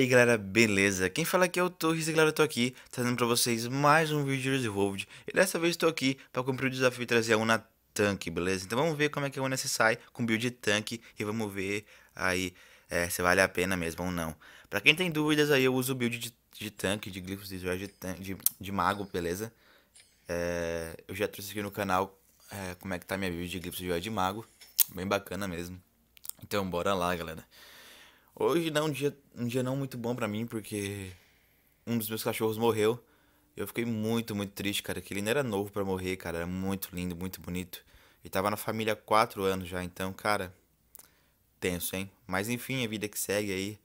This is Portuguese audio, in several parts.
aí galera, beleza? Quem fala aqui é o Torres e galera, eu tô aqui trazendo pra vocês mais um vídeo de Resolved E dessa vez estou aqui para cumprir o desafio de trazer a Una tanque, beleza? Então vamos ver como é que a Una se sai com build tanque e vamos ver aí é, se vale a pena mesmo ou não Pra quem tem dúvidas aí eu uso build de, de tanque, de glifos de de, de, mago, beleza? É, eu já trouxe aqui no canal é, como é que tá minha build de glifos de de mago, bem bacana mesmo Então bora lá galera Hoje não um dia, um dia não muito bom para mim, porque um dos meus cachorros morreu. Eu fiquei muito, muito triste, cara, que ele não era novo para morrer, cara, era muito lindo, muito bonito. E tava na família há quatro anos já, então, cara, tenso, hein? Mas enfim, a vida que segue aí,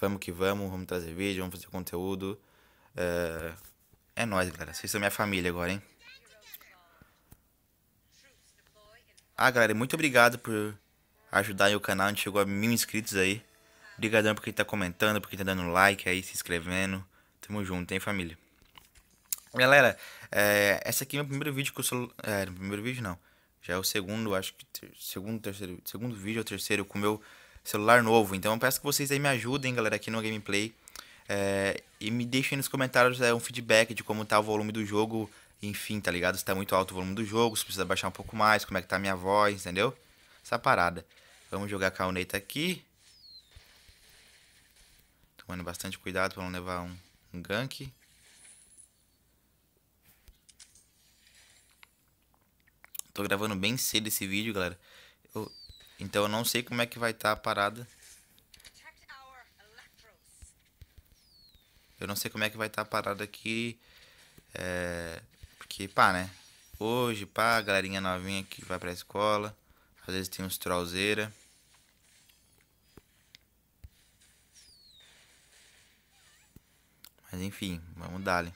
vamos que vamos, vamos trazer vídeo, vamos fazer conteúdo. É, é nóis, galera, vocês são minha família agora, hein? Ah, galera, muito obrigado por ajudar o canal, a gente chegou a mil inscritos aí. Obrigadão por quem tá comentando, por quem tá dando like aí, se inscrevendo. Tamo junto, hein, família? Galera, é, essa aqui é o meu primeiro vídeo que eu celular. É, primeiro vídeo não. Já é o segundo, acho que. Ter... Segundo, terceiro. Segundo vídeo ou terceiro com o meu celular novo. Então eu peço que vocês aí me ajudem, galera, aqui no gameplay. É, e me deixem nos comentários é, um feedback de como tá o volume do jogo. Enfim, tá ligado? Se tá muito alto o volume do jogo, se precisa baixar um pouco mais, como é que tá a minha voz, entendeu? Essa parada. Vamos jogar com a Uneta aqui tomando bastante cuidado para não levar um, um gank. Tô gravando bem cedo esse vídeo, galera. Eu, então eu não sei como é que vai estar tá a parada. Eu não sei como é que vai estar tá a parada aqui. É, porque, pá, né? Hoje, pá, a galerinha novinha que vai pra escola. Às vezes tem uns trollzeira. Mas enfim, vamos ali.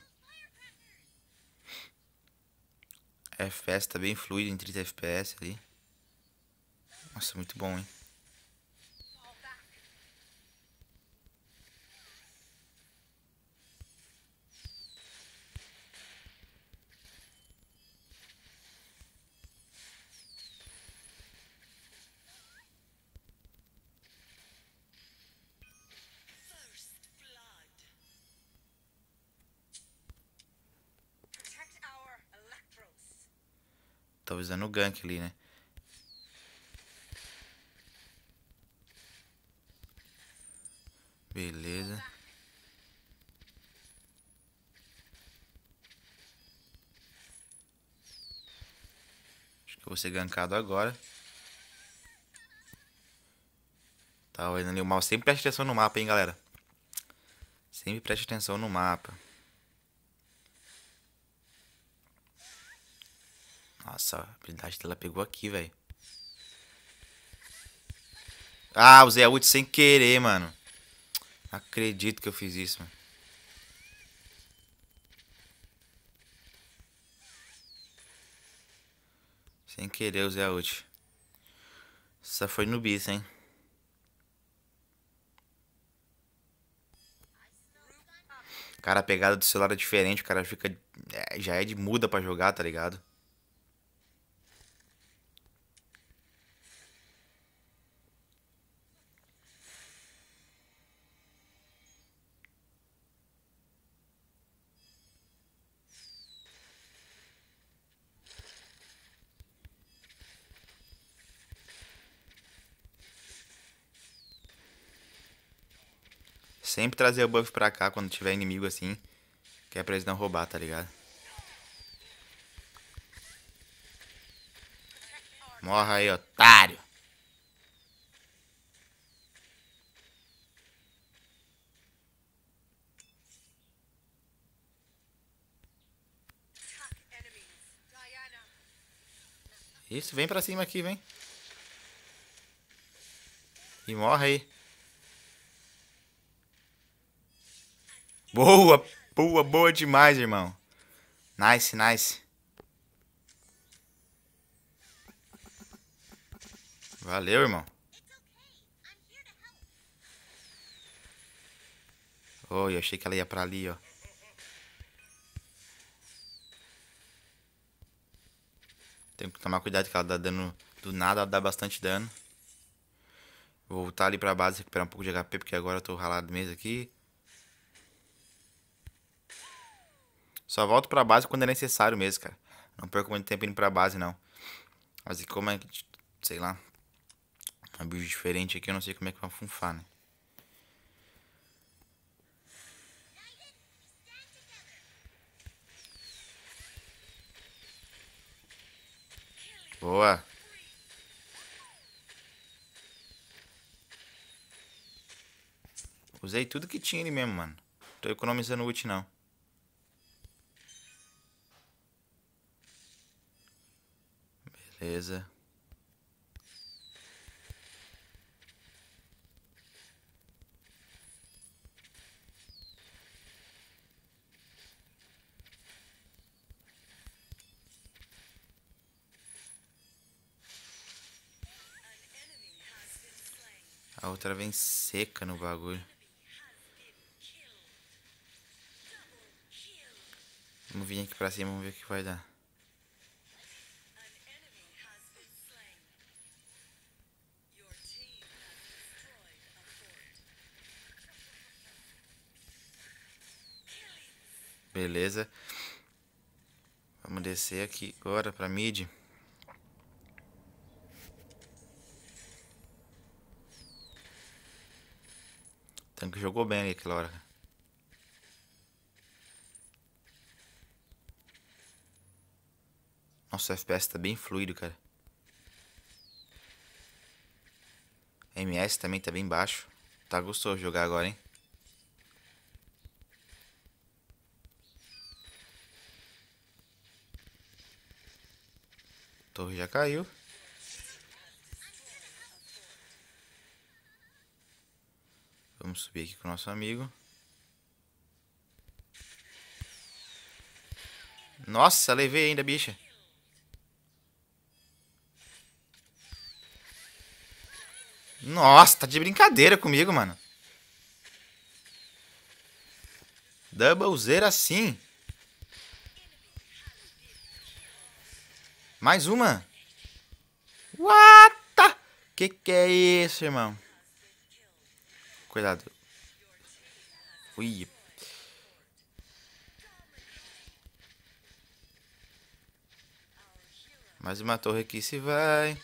FPS tá bem fluido em 30 FPS ali. Nossa, muito bom, hein? Talvez dando é gank ali, né? Beleza. Acho que eu vou ser gankado agora. Tá olhando ali o mal. Sempre preste atenção no mapa, hein, galera. Sempre preste atenção no mapa. Nossa, a habilidade dela pegou aqui, velho. Ah, usei a ult sem querer, mano. Não acredito que eu fiz isso, mano. Sem querer usei a ult. Essa foi no bis, hein. Cara, a pegada do celular é diferente, o cara fica... É, já é de muda pra jogar, tá ligado? Sempre trazer o buff pra cá quando tiver inimigo assim. Que é pra eles não roubar, tá ligado? Morra aí, otário. Isso, vem pra cima aqui, vem. E morre aí. Boa, boa, boa demais, irmão. Nice, nice. Valeu, irmão. Oh, eu achei que ela ia pra ali, ó. Tem que tomar cuidado que ela dá dano do nada, ela dá bastante dano. Vou voltar ali pra base, recuperar um pouco de HP, porque agora eu tô ralado mesmo aqui. Só volto pra base quando é necessário mesmo, cara. Não perco muito tempo indo pra base, não. Mas como é que. Sei lá. um bicho diferente aqui, eu não sei como é que vai funfar, né? Boa. Usei tudo que tinha ali mesmo, mano. Tô economizando o ult, não. Beleza. A outra vem seca no bagulho. Vamos vir aqui pra cima, vamos ver o que vai dar. Beleza. Vamos descer aqui agora para mid. Tanque jogou bem aquela hora. Nossa, o FPS tá bem fluido, cara. MS também tá bem baixo. Tá gostoso jogar agora, hein? torre já caiu. Vamos subir aqui com o nosso amigo. Nossa, levei ainda, bicha. Nossa, tá de brincadeira comigo, mano. Double zero assim. Mais uma? What? The... Que que é isso, irmão? Cuidado. Ui. Mais uma torre que se vai.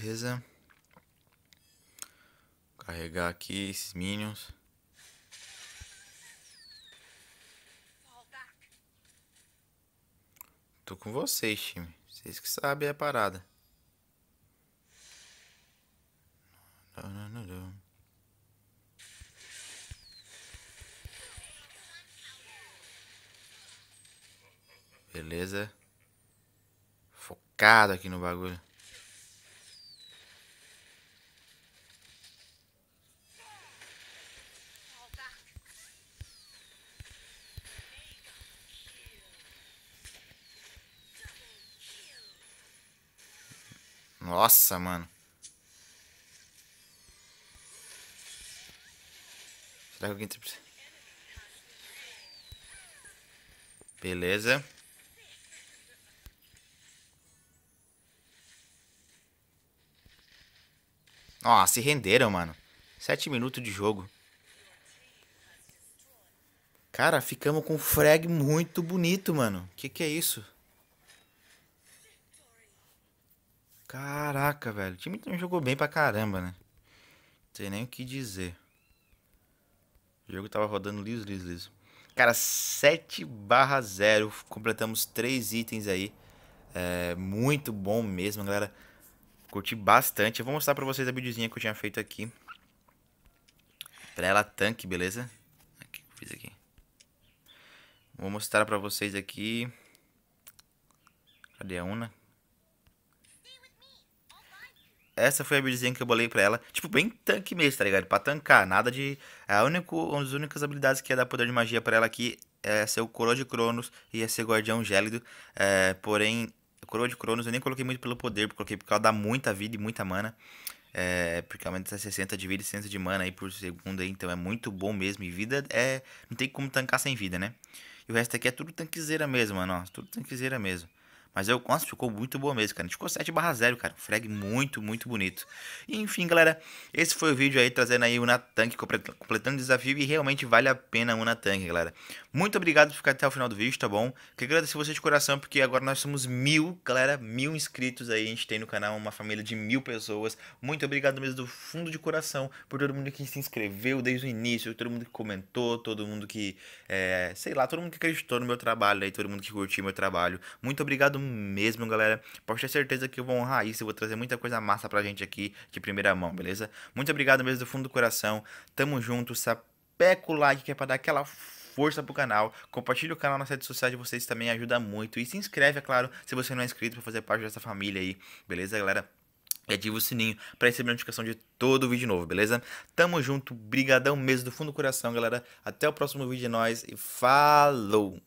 Beleza. Vou carregar aqui esses minions. Tô com vocês, time. Vocês que sabem a parada. Não, não, não, não. Beleza. Focado aqui no bagulho. Nossa, mano. Será que alguém tá Beleza. Nossa, se renderam, mano. Sete minutos de jogo. Cara, ficamos com um frag muito bonito, mano. Que que é isso? Caraca, velho. O time também jogou bem pra caramba, né? Não sei nem o que dizer. O jogo tava rodando liso, liso, liso. Cara, 7 barra 0. Completamos 3 itens aí. É, muito bom mesmo, galera. Curti bastante. Eu vou mostrar pra vocês a videozinha que eu tinha feito aqui. Pra ela tanque, beleza? Aqui, fiz aqui. Vou mostrar pra vocês aqui. Cadê a Una? Essa foi a buildzinha que eu bolei pra ela. Tipo, bem tanque mesmo, tá ligado? Pra tancar, nada de... É a única, uma das únicas habilidades que ia é dar poder de magia pra ela aqui é ser o Coroa de Cronos e ia é ser Guardião Gélido. É, porém, Coroa de Cronos eu nem coloquei muito pelo poder, coloquei porque ela dá muita vida e muita mana. É, porque aumenta 60 de vida e 60 de mana aí por segundo aí, então é muito bom mesmo. E vida é. Não tem como tancar sem vida, né? E o resto aqui é tudo tanquezeira mesmo, mano. Ó, tudo tanquezeira mesmo. Mas eu, nossa, ficou muito boa mesmo, cara. A gente ficou 7 barra 0, cara. Um frag muito, muito bonito. E, enfim, galera, esse foi o vídeo aí, trazendo aí o Natank, completando o desafio. E realmente vale a pena o Natank, galera. Muito obrigado por ficar até o final do vídeo, tá bom? Queria agradecer você de coração, porque agora nós somos mil, galera, mil inscritos aí. A gente tem no canal uma família de mil pessoas. Muito obrigado mesmo do fundo de coração por todo mundo que se inscreveu desde o início, todo mundo que comentou, todo mundo que, é, sei lá, todo mundo que acreditou no meu trabalho aí, todo mundo que curtiu meu trabalho. Muito obrigado mesmo, galera. Pode ter certeza que eu vou honrar isso. e vou trazer muita coisa massa pra gente aqui de primeira mão, beleza? Muito obrigado mesmo do fundo do coração. Tamo junto. Sapeca o like que é pra dar aquela força pro canal, compartilha o canal nas redes sociais de vocês também, ajuda muito. E se inscreve, é claro, se você não é inscrito, para fazer parte dessa família aí, beleza, galera? E ativa o sininho para receber notificação de todo vídeo novo, beleza? Tamo junto, brigadão mesmo do fundo do coração, galera. Até o próximo vídeo de é nós e falou!